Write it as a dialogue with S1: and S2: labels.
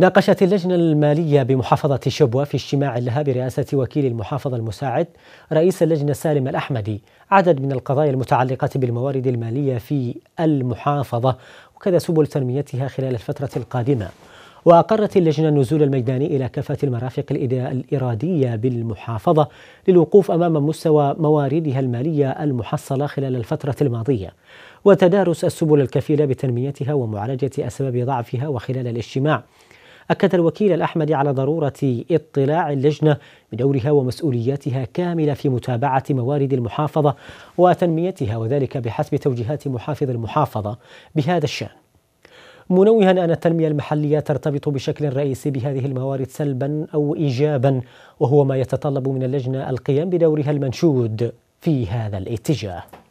S1: ناقشت اللجنة المالية بمحافظة شبوة في اجتماع لها برئاسة وكيل المحافظة المساعد رئيس اللجنة سالم الأحمدي عدد من القضايا المتعلقة بالموارد المالية في المحافظة وكذا سبل تنميتها خلال الفترة القادمة وأقرت اللجنة النزول الميداني إلى كافة المرافق الإرادية بالمحافظة للوقوف أمام مستوى مواردها المالية المحصلة خلال الفترة الماضية وتدارس السبل الكفيلة بتنميتها ومعالجة أسباب ضعفها وخلال الاجتماع أكد الوكيل الأحمدي على ضرورة اطلاع اللجنة بدورها ومسؤولياتها كاملة في متابعة موارد المحافظة وتنميتها وذلك بحسب توجيهات محافظ المحافظة بهذا الشأن منوها أن التنمية المحلية ترتبط بشكل رئيسي بهذه الموارد سلبا أو إيجابا وهو ما يتطلب من اللجنة القيام بدورها المنشود في هذا الاتجاه